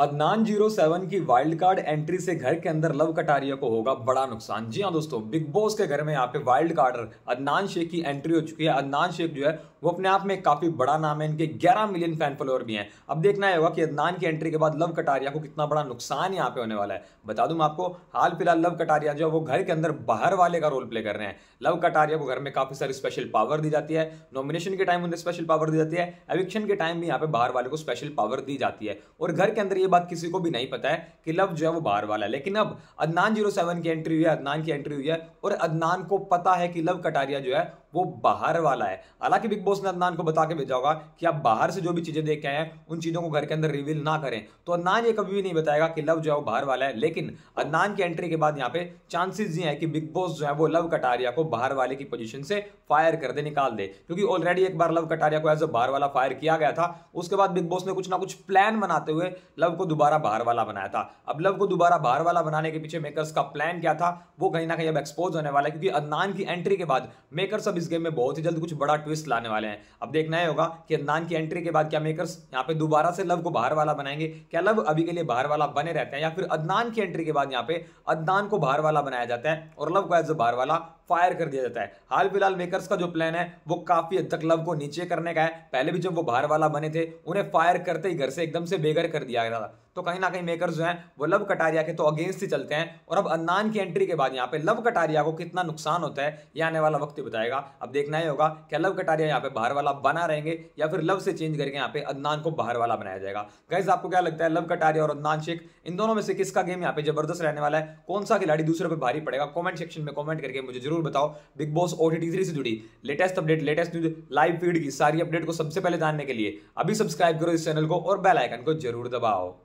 Adnan zero seven की wild card entry से घर के अंदर लव कटारिया को होगा बड़ा नुकसान जी हाँ दोस्तों बिग बॉस के घर में यहाँ पे वाइल्ड कार्डर अदनान शेख की एंट्री हो चुकी है अदनान शेख जो है वो अपने आप में काफी बड़ा नाम है इनके 11 मिलियन फैन फॉलोअर भी हैं अब देखना है होगा कि अदनान की एंट्री के बाद लव कटारिया को कितना बड़ा नुकसान यहाँ पे होने वाला है बता दूं आपको हाल फिलहाल लव कटारिया जो है वो घर के अंदर बाहर वाले का रोल प्ले कर रहे हैं लव कटारिया को घर में काफी सारी स्पेशल पावर दी जाती है नॉमिनेशन के टाइम उन्हें स्पेशल पावर दी जाती है एविक्शन के टाइम भी यहाँ पे बाहर वाले को स्पेशल पावर दी जाती है और घर के अंदर ये बात किसी को भी नहीं पता है कि लव जो है वो बाहर वाला है लेकिन अब अदनान जीरो सेवन की एंट्री हुई है अदनान की एंट्री हुई है और अदनान को पता है कि लव कटारिया जो है वो बाहर वाला है हालांकि बिग बॉस ने अदनान को बता के भेजा होगा कि आप बाहर से जो भी चीज़ें देख के आए हैं उन चीज़ों को घर के अंदर रिवील ना करें तो अदनान ये कभी भी नहीं बताएगा कि लव जो है वो बाहर वाला है लेकिन अदनान की एंट्री के बाद यहाँ पे चांसेस ये हैं कि बिग बॉस जो है वो लव कटारिया को बाहर वाले की पोजिशन से फायर कर दे निकाल दे क्योंकि ऑलरेडी एक बार लव कटारिया को एज अ बाहर वाला फायर किया गया था उसके बाद बिग बॉस ने कुछ ना कुछ प्लान बनाते हुए लव को दोबारा बाहर वाला बनाया था अब लव को दोबारा बाहर वाला बनाने के पीछे मेकर्स का प्लान क्या था वो कहीं ना कहीं अब एक्सपोज होने वाला है क्योंकि अदनान की एंट्री के बाद मेकर्स अब इस गेम में बहुत ही जल्द कुछ बड़ा ट्विस्ट लाने वाले हैं अब देखना ही होगा कि अदनान की एंट्री के बाद क्या मेकर्स यहाँ पे दोबारा से लव को बाहर वाला बनाएंगे क्या लव अभी के लिए बाहर वाला बने रहते हैं या फिर अदनान की एंट्री के बाद यहाँ पे अदनान को बाहर वाला बनाया जाता है और लव को एज अ बाहर वाला फायर कर दिया जाता है हाल फिलहाल मेकर्स का जो प्लान है वो काफी हद तक लव को नीचे करने का है पहले भी जब वो बाहर वाला बने थे उन्हें फायर करते ही घर से एकदम से बेघर कर दिया गया था तो कहीं ना कहीं मेकर जो हैं वो लव कटारिया के तो अगेंस्ट ही चलते हैं और अब अन्नान की एंट्री के बाद यहाँ पे लव कटारिया को कितना नुकसान होता है ये आने वाला वक्त ही बताएगा अब देखना ही होगा क्या लव कटारिया यहाँ पे बाहर वाला बना रहेंगे या फिर लव से चेंज करके यहाँ पे अदनान को बाहर वाला बनाया जाएगा गैस आपको क्या लगता है लव कटारिया और अदनान शेख इन दोनों में से किसका गेम यहाँ पे जबरदस्त रहने वाला है कौन सा खिलाड़ी दूसरे पर भारी पड़ेगा कॉमेंट सेक्शन में कॉमेंट करके मुझे जरूर बताओ बिग बॉस ओ टी से जुड़ी latest update latest news live feed की सारी अपडेट को सबसे पहले जानने के लिए अभी सब्सक्राइब करो इस चैनल को और बेल आइकन को जरूर दबाओ